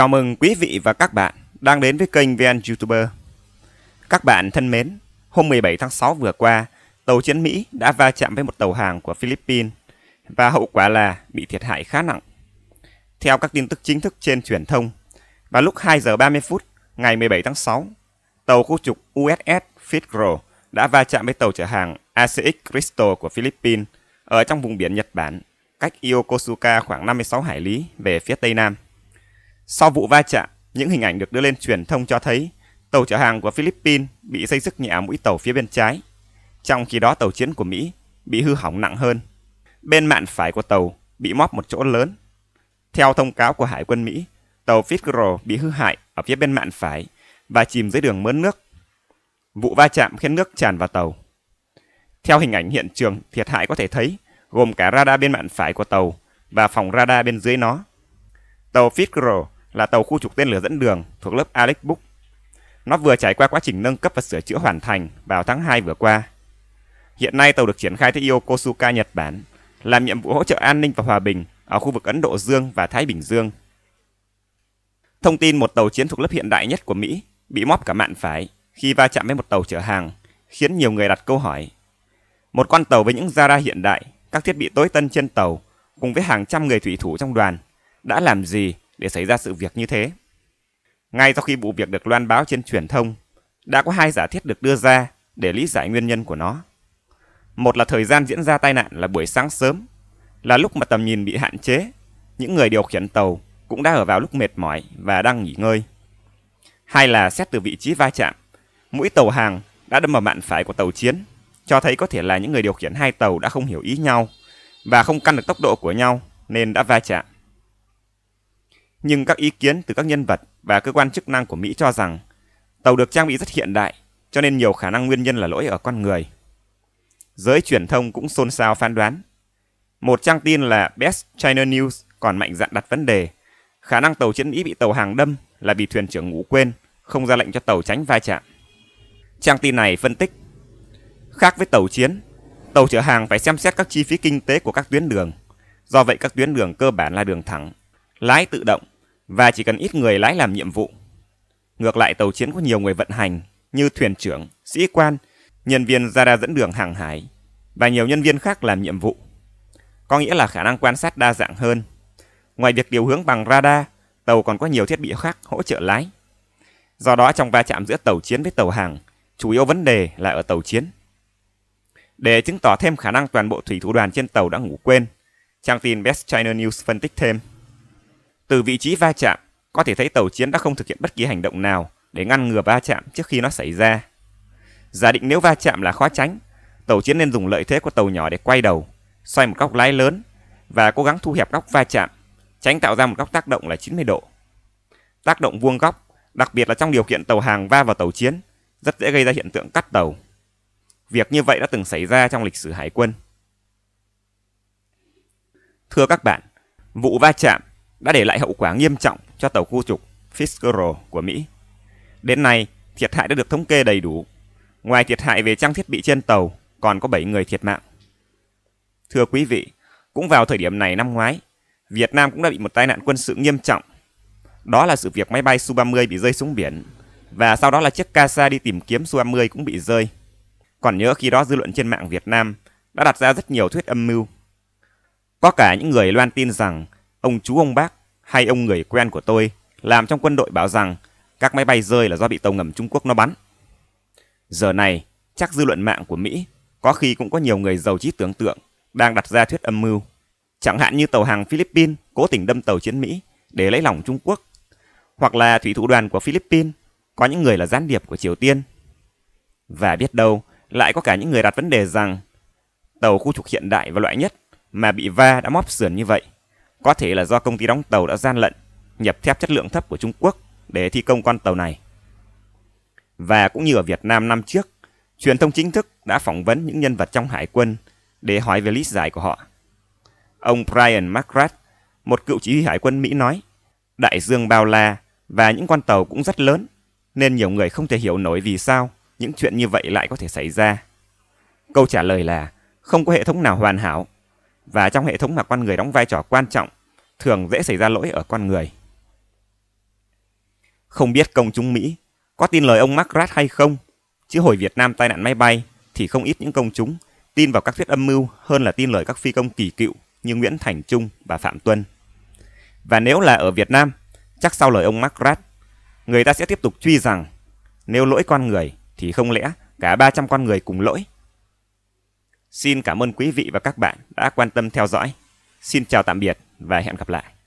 Chào mừng quý vị và các bạn đang đến với kênh VN YouTuber. Các bạn thân mến, hôm 17 tháng 6 vừa qua, tàu chiến Mỹ đã va chạm với một tàu hàng của Philippines và hậu quả là bị thiệt hại khá nặng. Theo các tin tức chính thức trên truyền thông, vào lúc 2 giờ 30 phút ngày 17 tháng 6, tàu khu trục USS Fitzgerald đã va chạm với tàu chở hàng ACX Crystal của Philippines ở trong vùng biển Nhật Bản, cách Yokosuka khoảng 56 hải lý về phía tây nam. Sau vụ va chạm, những hình ảnh được đưa lên truyền thông cho thấy tàu chở hàng của Philippines bị xây sức nhẹ mũi tàu phía bên trái, trong khi đó tàu chiến của Mỹ bị hư hỏng nặng hơn. Bên mạn phải của tàu bị móp một chỗ lớn. Theo thông cáo của Hải quân Mỹ, tàu Fitzgerald bị hư hại ở phía bên mạn phải và chìm dưới đường mớn nước. Vụ va chạm khiến nước tràn vào tàu. Theo hình ảnh hiện trường, thiệt hại có thể thấy gồm cả radar bên mạn phải của tàu và phòng radar bên dưới nó. Tàu Fitzgerald là tàu khu trục tên lửa dẫn đường thuộc lớp Alex Book. Nó vừa trải qua quá trình nâng cấp và sửa chữa hoàn thành vào tháng 2 vừa qua. Hiện nay tàu được triển khai tới Yokosuka, Nhật Bản, làm nhiệm vụ hỗ trợ an ninh và hòa bình ở khu vực Ấn Độ Dương và Thái Bình Dương. Thông tin một tàu chiến thuộc lớp hiện đại nhất của Mỹ bị móp cả mạn phải khi va chạm với một tàu chở hàng khiến nhiều người đặt câu hỏi. Một con tàu với những ra đa hiện đại, các thiết bị tối tân trên tàu cùng với hàng trăm người thủy thủ trong đoàn đã làm gì để xảy ra sự việc như thế. Ngay sau khi vụ việc được loan báo trên truyền thông, đã có hai giả thiết được đưa ra để lý giải nguyên nhân của nó. Một là thời gian diễn ra tai nạn là buổi sáng sớm, là lúc mà tầm nhìn bị hạn chế, những người điều khiển tàu cũng đã ở vào lúc mệt mỏi và đang nghỉ ngơi. Hai là xét từ vị trí va chạm, mũi tàu hàng đã đâm vào mạn phải của tàu chiến, cho thấy có thể là những người điều khiển hai tàu đã không hiểu ý nhau và không căn được tốc độ của nhau nên đã va chạm nhưng các ý kiến từ các nhân vật và cơ quan chức năng của Mỹ cho rằng tàu được trang bị rất hiện đại, cho nên nhiều khả năng nguyên nhân là lỗi ở con người. Giới truyền thông cũng xôn xao phán đoán. Một trang tin là Best China News còn mạnh dạn đặt vấn đề khả năng tàu chiến Mỹ bị tàu hàng đâm là vì thuyền trưởng ngủ quên, không ra lệnh cho tàu tránh va chạm. Trang tin này phân tích, khác với tàu chiến, tàu chở hàng phải xem xét các chi phí kinh tế của các tuyến đường. Do vậy các tuyến đường cơ bản là đường thẳng, lái tự động và chỉ cần ít người lái làm nhiệm vụ. Ngược lại tàu chiến có nhiều người vận hành như thuyền trưởng, sĩ quan, nhân viên radar dẫn đường hàng hải và nhiều nhân viên khác làm nhiệm vụ. Có nghĩa là khả năng quan sát đa dạng hơn. Ngoài việc điều hướng bằng radar, tàu còn có nhiều thiết bị khác hỗ trợ lái. Do đó trong va chạm giữa tàu chiến với tàu hàng, chủ yếu vấn đề là ở tàu chiến. Để chứng tỏ thêm khả năng toàn bộ thủy thủ đoàn trên tàu đã ngủ quên, trang tin Best China News phân tích thêm. Từ vị trí va chạm, có thể thấy tàu chiến đã không thực hiện bất kỳ hành động nào để ngăn ngừa va chạm trước khi nó xảy ra. Giả định nếu va chạm là khó tránh, tàu chiến nên dùng lợi thế của tàu nhỏ để quay đầu, xoay một góc lái lớn và cố gắng thu hẹp góc va chạm, tránh tạo ra một góc tác động là 90 độ. Tác động vuông góc, đặc biệt là trong điều kiện tàu hàng va vào tàu chiến, rất dễ gây ra hiện tượng cắt tàu. Việc như vậy đã từng xảy ra trong lịch sử hải quân. Thưa các bạn, vụ va chạm đã để lại hậu quả nghiêm trọng cho tàu khu trục Fitzgerald của Mỹ. Đến nay, thiệt hại đã được thống kê đầy đủ. Ngoài thiệt hại về trang thiết bị trên tàu, còn có 7 người thiệt mạng. Thưa quý vị, cũng vào thời điểm này năm ngoái, Việt Nam cũng đã bị một tai nạn quân sự nghiêm trọng. Đó là sự việc máy bay Su-30 bị rơi xuống biển và sau đó là chiếc Casa đi tìm kiếm Su-30 cũng bị rơi. Còn nhớ khi đó dư luận trên mạng Việt Nam đã đặt ra rất nhiều thuyết âm mưu. Có cả những người loan tin rằng Ông chú ông bác hay ông người quen của tôi làm trong quân đội bảo rằng các máy bay rơi là do bị tàu ngầm Trung Quốc nó bắn. Giờ này, chắc dư luận mạng của Mỹ có khi cũng có nhiều người giàu trí tưởng tượng đang đặt ra thuyết âm mưu. Chẳng hạn như tàu hàng Philippines cố tình đâm tàu chiến Mỹ để lấy lòng Trung Quốc. Hoặc là thủy thủ đoàn của Philippines có những người là gián điệp của Triều Tiên. Và biết đâu, lại có cả những người đặt vấn đề rằng tàu khu trục hiện đại và loại nhất mà bị va đã móp sườn như vậy có thể là do công ty đóng tàu đã gian lận, nhập thép chất lượng thấp của Trung Quốc để thi công con tàu này. Và cũng như ở Việt Nam năm trước, truyền thông chính thức đã phỏng vấn những nhân vật trong hải quân để hỏi về lý giải của họ. Ông Brian McGrath, một cựu chỉ huy hải quân Mỹ nói, đại dương bao la và những con tàu cũng rất lớn, nên nhiều người không thể hiểu nổi vì sao những chuyện như vậy lại có thể xảy ra. Câu trả lời là không có hệ thống nào hoàn hảo và trong hệ thống mà con người đóng vai trò quan trọng thường dễ xảy ra lỗi ở con người. Không biết công chúng Mỹ có tin lời ông Margaret hay không, chứ hồi Việt Nam tai nạn máy bay thì không ít những công chúng tin vào các thuyết âm mưu hơn là tin lời các phi công kỳ cựu như Nguyễn Thành Trung và Phạm Tuân. Và nếu là ở Việt Nam, chắc sau lời ông Margaret, người ta sẽ tiếp tục truy rằng nếu lỗi con người thì không lẽ cả 300 con người cùng lỗi Xin cảm ơn quý vị và các bạn đã quan tâm theo dõi. Xin chào tạm biệt và hẹn gặp lại.